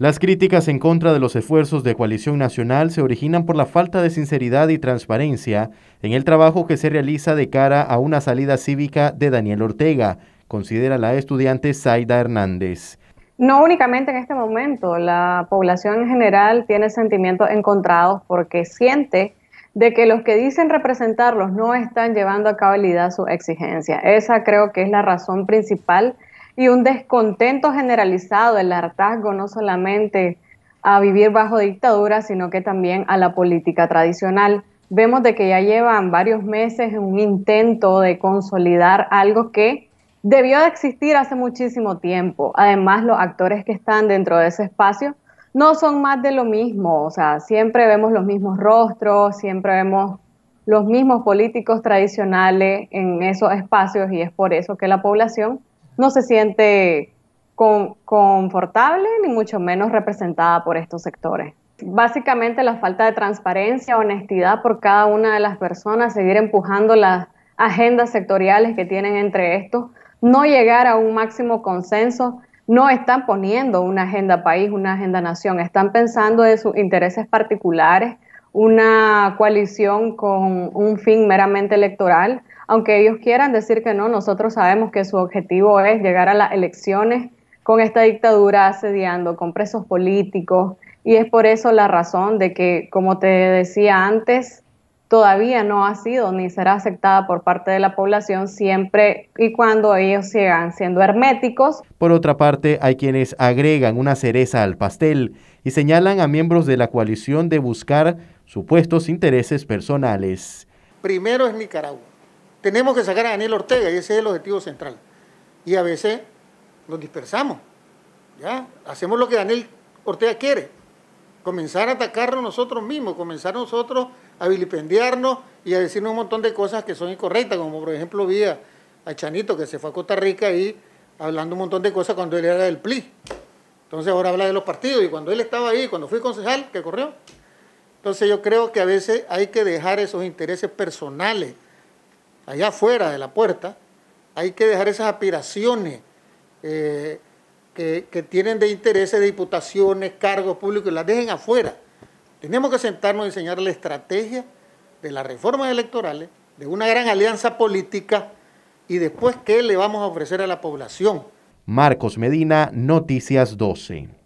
Las críticas en contra de los esfuerzos de coalición nacional se originan por la falta de sinceridad y transparencia en el trabajo que se realiza de cara a una salida cívica de Daniel Ortega, considera la estudiante Zaida Hernández. No únicamente en este momento, la población en general tiene sentimientos encontrados porque siente de que los que dicen representarlos no están llevando a cabalidad su exigencia. Esa creo que es la razón principal y un descontento generalizado, el hartazgo no solamente a vivir bajo dictadura, sino que también a la política tradicional. Vemos de que ya llevan varios meses un intento de consolidar algo que debió de existir hace muchísimo tiempo. Además, los actores que están dentro de ese espacio no son más de lo mismo, o sea, siempre vemos los mismos rostros, siempre vemos los mismos políticos tradicionales en esos espacios y es por eso que la población no se siente confortable ni mucho menos representada por estos sectores. Básicamente la falta de transparencia, honestidad por cada una de las personas, seguir empujando las agendas sectoriales que tienen entre estos, no llegar a un máximo consenso, no están poniendo una agenda país, una agenda nación, están pensando en sus intereses particulares, una coalición con un fin meramente electoral aunque ellos quieran decir que no, nosotros sabemos que su objetivo es llegar a las elecciones con esta dictadura asediando, con presos políticos, y es por eso la razón de que, como te decía antes, todavía no ha sido ni será aceptada por parte de la población siempre y cuando ellos sigan siendo herméticos. Por otra parte, hay quienes agregan una cereza al pastel y señalan a miembros de la coalición de buscar supuestos intereses personales. Primero es Nicaragua tenemos que sacar a Daniel Ortega y ese es el objetivo central. Y a veces nos dispersamos. ¿ya? Hacemos lo que Daniel Ortega quiere. Comenzar a atacarnos nosotros mismos, comenzar nosotros a vilipendiarnos y a decirnos un montón de cosas que son incorrectas, como por ejemplo vi a, Chanito que se fue a Costa Rica y hablando un montón de cosas cuando él era del PLI. Entonces ahora habla de los partidos y cuando él estaba ahí, cuando fui concejal, que corrió. Entonces yo creo que a veces hay que dejar esos intereses personales allá afuera de la puerta, hay que dejar esas aspiraciones eh, que, tienen de intereses, de diputaciones, cargos públicos, las dejen afuera. Tenemos que sentarnos a diseñar la estrategia de las reformas electorales, de una gran alianza política y después qué le vamos a ofrecer a la población. Marcos Medina, Noticias 12.